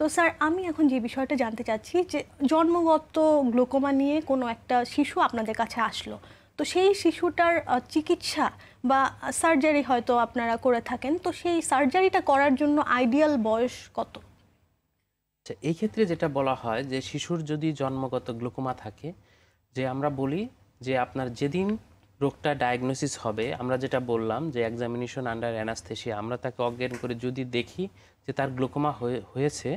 তো স্যার আমি এখন যে বিষয়টা জানতে চাচ্ছি যে জন্মগত গ্লোকোমা নিয়ে কোনো একটা শিশু আপনাদের কাছে আসলো তো সেই শিশুটার চিকিৎসা বা সার্জারি হয়তো আপনারা করে থাকেন তো সেই সার্জারিটা করার জন্য আইডিয়াল বয়স কত আচ্ছা, এই ক্ষেত্রে যেটা বলা হয় যে শিশুর যদি জন্মগত গ্লোকোমা থাকে যে আমরা বলি যে আপনার যেদিন রোগটা ডায়াগনোসিস হবে আমরা যেটা বললাম যে এক্সামিনেশন আন্ডার অ্যানাস্থেসিয়া আমরা তাকে অজ্ঞান করে যদি দেখি যে তার গ্লোকোমা হয়েছে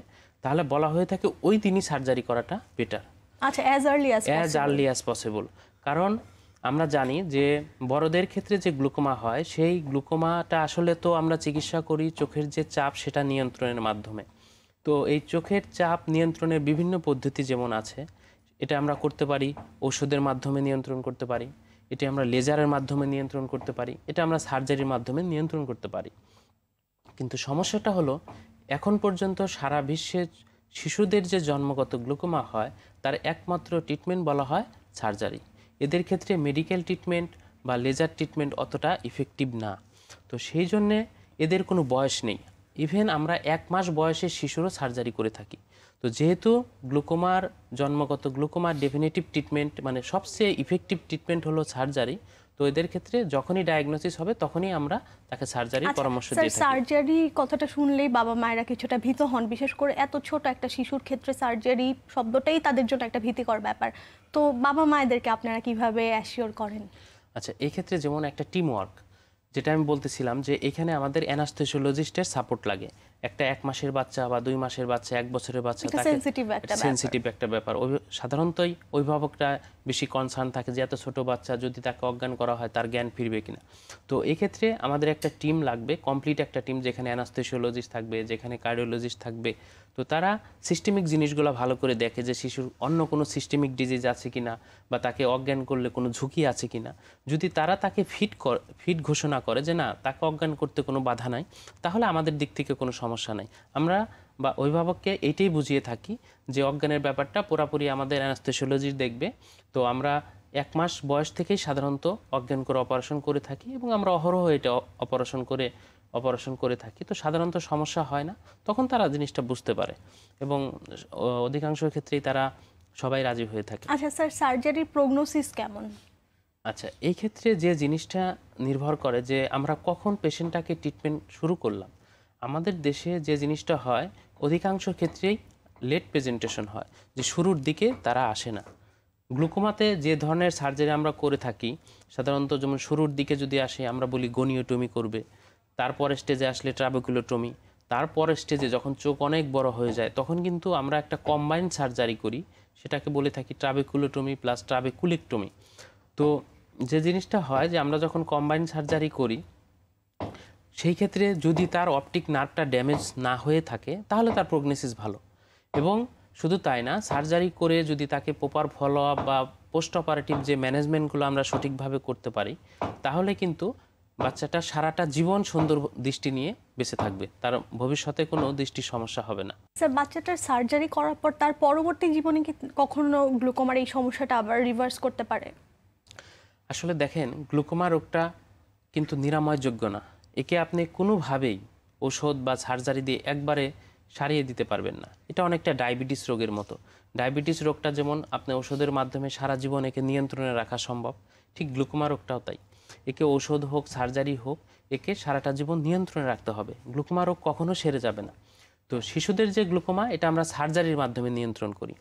তাহলে বলা হয়ে থাকে ওই দিনই সার্জারি করাটা বেটার আচ্ছা as early as as early as possible কারণ আমরা জানি যে বড়দের ক্ষেত্রে যে গ্লুকোমা হয় সেই গ্লুকোমাটা আসলে তো আমরা চিকিৎসা করি চোখের যে চাপ সেটা নিয়ন্ত্রণের মাধ্যমে তো এই চোখের চাপ নিয়ন্ত্রণের বিভিন্ন পদ্ধতি যেমন আছে এটা আমরা করতে পারি ওষুধের মাধ্যমে নিয়ন্ত্রণ করতে পারি এটি আমরা লেজারের মাধ্যমে নিয়ন্ত্রণ করতে পারি এটা আমরা সার্জারির মাধ্যমে নিয়ন্ত্রণ করতে পারি কিন্তু সমস্যাটা হলো এখন পর্যন্ত সারা বিশ্বে শিশুদের যে জন্মগত গ্লুকোমা হয় তার একমাত্র ট্রিটমেন্ট বলা হয় সার্জারি এদের ক্ষেত্রে মেডিকেল ট্রিটমেন্ট বা লেজার ট্রিটমেন্ট অতটা ইফেক্টিভ না তো সেই জন্যে এদের কোনো বয়স নেই ইভেন আমরা এক মাস বয়সে শিশুরও সার্জারি করে থাকি তো যেহেতু গ্লুকোমার জন্মগত গ্লুকোমার ডেফিনেটিভ ট্রিটমেন্ট মানে সবচেয়ে ইফেক্টিভ ট্রিটমেন্ট হলো সার্জারি তো এদের ক্ষেত্রে যখনই ডায়াগনোসিস হবে তখনই আমরা তাকে সার্জারি আচ্ছা, পরামর্শ দিই সার্জারি কথাটা শুনলেই বাবা মায়েরা কিছুটা ভীত হন বিশেষ করে এত ছোট একটা শিশুর ক্ষেত্রে সার্জারি শব্দটাই তাদের জন্য একটা ভীতিকর ব্যাপার তো বাবা মায়েদেরকে আপনারা কিভাবে অ্যাসিওর করেন আচ্ছা এই ক্ষেত্রে যেমন একটা টিম ওয়ার্ক যেটা আমি বলতেছিলাম যে এখানে আমাদের অ্যানাস্থেসিওলজিস্টের সাপোর্ট লাগে একটা এক মাসের বাচ্চা বা দুই মাসের বাচ্চা এক বছরের বাচ্চা সেন্সিটিভ একটা ব্যাপার সাধারণতই অভিভাবকরা বেশি কনসার্ন থাকে যে এত ছোট বাচ্চা যদি তাকে অজ্ঞান করা হয় তার জ্ঞান ফিরবে কিনা তো এক্ষেত্রে আমাদের একটা টিম লাগবে কমপ্লিট একটা টিম যেখানে অ্যানাস্থেসিওলজিস্ট থাকবে যেখানে কার্ডিওলজিস্ট থাকবে তো তারা সিস্টেমিক জিনিসগুলো ভালো করে দেখে যে শিশুর অন্য কোনো সিস্টেমিক ডিজিজ আছে কিনা বা তাকে অজ্ঞান করলে কোনো ঝুঁকি আছে কিনা যদি তারা তাকে ফিট ফিট ঘোষণা করে যে না তাকে অজ্ঞান করতে কোনো বাধা নাই তাহলে আমাদের দিক থেকে কোনো সমস্যা সমস্যা নাই আমরা বা অভিভাবককে এইটাই বুঝিয়ে থাকি যে অজ্ঞানের ব্যাপারটা পুরাপুরি আমাদের অ্যানাস্থেসিওলজি দেখবে তো আমরা এক মাস বয়স থেকেই সাধারণত অজ্ঞান করে অপারেশন করে থাকি এবং আমরা অহরহ এটা অপারেশন করে অপারেশন করে থাকি তো সাধারণত সমস্যা হয় না তখন তারা জিনিসটা বুঝতে পারে এবং অধিকাংশ ক্ষেত্রেই তারা সবাই রাজি হয়ে থাকে আচ্ছা স্যার সার্জারির প্রগনোসিস কেমন আচ্ছা এই ক্ষেত্রে যে জিনিসটা নির্ভর করে যে আমরা কখন পেশেন্টটাকে ট্রিটমেন্ট শুরু করলাম আমাদের দেশে যে জিনিসটা হয় অধিকাংশ ক্ষেত্রেই লেট প্রেজেন্টেশন হয় যে শুরুর দিকে তারা আসে না গ্লুকোমাতে যে ধরনের সার্জারি আমরা করে থাকি সাধারণত যেমন শুরুর দিকে যদি আসে আমরা বলি গনিওটমি করবে তারপরে স্টেজে আসলে ট্রাবোকুলোটমি তারপরে স্টেজে যখন চোখ অনেক বড় হয়ে যায় তখন কিন্তু আমরা একটা কম্বাইন্ড সার্জারি করি সেটাকে বলে থাকি ট্রাবেকুলোটমি প্লাস ট্রাবেকুলিকটমি তো যে জিনিসটা হয় যে আমরা যখন কম্বাইন্ড সার্জারি করি সেই ক্ষেত্রে যদি তার অপটিক নার্ভটা ড্যামেজ না হয়ে থাকে তাহলে তার প্রগনেসিস ভালো এবং শুধু তাই না সার্জারি করে যদি তাকে প্রপার ফলো আপ বা পোস্ট অপারেটিভ যে ম্যানেজমেন্টগুলো আমরা সঠিকভাবে করতে পারি তাহলে কিন্তু বাচ্চাটা সারাটা জীবন সুন্দর দৃষ্টি নিয়ে বেঁচে থাকবে তার ভবিষ্যতে কোনো দৃষ্টির সমস্যা হবে না স্যার বাচ্চাটার সার্জারি করার পর তার পরবর্তী জীবনে কি কখনো গ্লুকোমার এই সমস্যাটা আবার রিভার্স করতে পারে আসলে দেখেন গ্লুকোমা রোগটা কিন্তু নিরাময়যোগ্য না একে আপনি কোনোভাবেই ওষুধ বা সার্জারি দিয়ে একবারে সারিয়ে দিতে পারবেন না এটা অনেকটা ডায়াবেটিস রোগের মতো ডায়াবেটিস রোগটা যেমন আপনি ওষুধের মাধ্যমে সারা জীবন একে নিয়ন্ত্রণে রাখা সম্ভব ঠিক গ্লুকোমা রোগটাও তাই একে ওষুধ হোক সার্জারি হোক একে সারাটা জীবন নিয়ন্ত্রণে রাখতে হবে গ্লুকোমা রোগ কখনও সেরে যাবে না তো শিশুদের যে গ্লুকোমা এটা আমরা সার্জারির মাধ্যমে নিয়ন্ত্রণ করি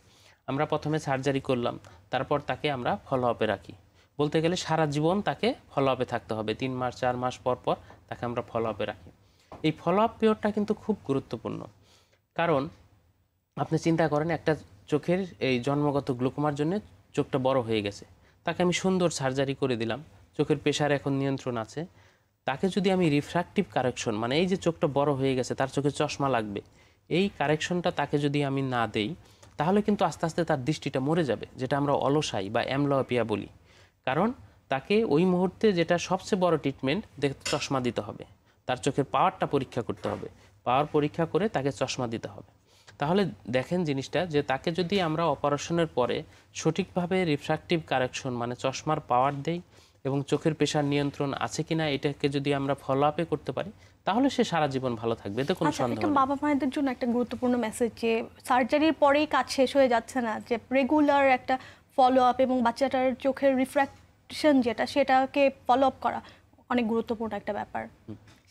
আমরা প্রথমে সার্জারি করলাম তারপর তাকে আমরা ফলো আপে রাখি বলতে গেলে সারা জীবন তাকে ফলো আপে থাকতে হবে তিন মাস চার মাস পর পর তাকে আমরা ফলো আপে রাখি এই ফলো আপ পিরিয়ডটা কিন্তু খুব গুরুত্বপূর্ণ কারণ আপনি চিন্তা করেন একটা চোখের এই জন্মগত গ্লুকোমার জন্য চোখটা বড় হয়ে গেছে তাকে আমি সুন্দর সার্জারি করে দিলাম চোখের প্রেশার এখন নিয়ন্ত্রণ আছে তাকে যদি আমি রিফ্র্যাকটিভ কারেকশন মানে এই যে চোখটা বড় হয়ে গেছে তার চোখে চশমা লাগবে এই কারেকশনটা তাকে যদি আমি না দেই তাহলে কিন্তু আস্তে আস্তে তার দৃষ্টিটা মরে যাবে যেটা আমরা অলসাই বা অ্যামলোপিয়া বলি কারণ তাকে ওই মুহূর্তে যেটা সবচেয়ে বড় ট্রিটমেন্ট চশমা দিতে হবে তার চোখের পাওয়ারটা পরীক্ষা করতে হবে পাওয়ার পরীক্ষা করে তাকে চশমা দিতে হবে তাহলে দেখেন জিনিসটা যে তাকে যদি আমরা অপারেশনের পরে সঠিকভাবে রিফ্র্যাকটিভ কারেকশন মানে চশমার পাওয়ার দেই এবং চোখের পেশার নিয়ন্ত্রণ আছে কিনা এটাকে যদি আমরা ফলো আপে করতে পারি তাহলে সে সারা জীবন ভালো থাকবে এতে কোনো আচ্ছা, সন্দেহ নেই বাবা মায়েদের জন্য একটা গুরুত্বপূর্ণ মেসেজ যে সার্জারির পরেই কাজ শেষ হয়ে যাচ্ছে না যে রেগুলার একটা ফলো আপ এবং বাচ্চাটার চোখের রিফ্র্যাক্ট প্র্যাকটিশন যেটা সেটাকে ফলো আপ করা অনেক গুরুত্বপূর্ণ একটা ব্যাপার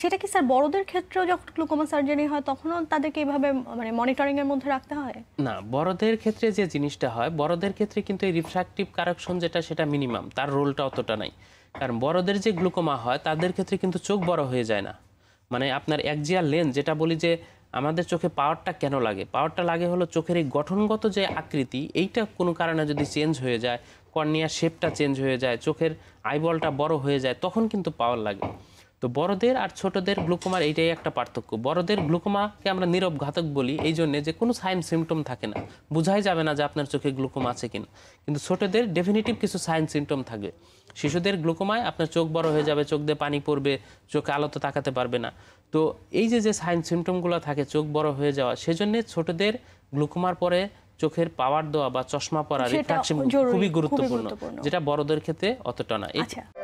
সেটা কি স্যার বড়দের ক্ষেত্রেও যখন গ্লুকোমা সার্জারি হয় তখনও তাদেরকে এইভাবে মানে মনিটরিংয়ের মধ্যে রাখতে হয় না বড়দের ক্ষেত্রে যে জিনিসটা হয় বড়দের ক্ষেত্রে কিন্তু এই রিফ্র্যাকটিভ কারেকশন যেটা সেটা মিনিমাম তার রোলটা অতটা নাই কারণ বড়দের যে গ্লুকোমা হয় তাদের ক্ষেত্রে কিন্তু চোখ বড় হয়ে যায় না মানে আপনার একজিয়া লেন্স যেটা বলি যে আমাদের চোখে পাওয়ারটা কেন লাগে পাওয়ারটা লাগে হলো চোখের এই গঠনগত যে আকৃতি এইটা কোনো কারণে যদি চেঞ্জ হয়ে যায় কর্নিয়ার শেপটা চেঞ্জ হয়ে যায় চোখের আইবলটা বড় হয়ে যায় তখন কিন্তু পাওয়ার লাগে তো বড়দের আর ছোটদের গ্লুকোমার এইটাই একটা পার্থক্য বড়দের গ্লুকোমাকে আমরা নীরব ঘাতক বলি এই জন্যে যে কোনো সাইন সিমটম থাকে না বোঝাই যাবে না যে আপনার চোখে গ্লুকোমা আছে কিনা কিন্তু ছোটদের ডেফিনেটিভ কিছু সাইন সিমটম থাকবে শিশুদের গ্লুকোমায় আপনার চোখ বড় হয়ে যাবে চোখ দিয়ে পানি পড়বে চোখে আলোতে তাকাতে পারবে না তো এই যে যে সাইন সিমটমগুলো থাকে চোখ বড় হয়ে যাওয়া সেজন্যে ছোটদের গ্লুকোমার পরে চোখের পাওয়ার দেওয়া বা চশমা পরা রিফ্রাকশন খুবই গুরুত্বপূর্ণ যেটা বড়দের ক্ষেত্রে অতটা না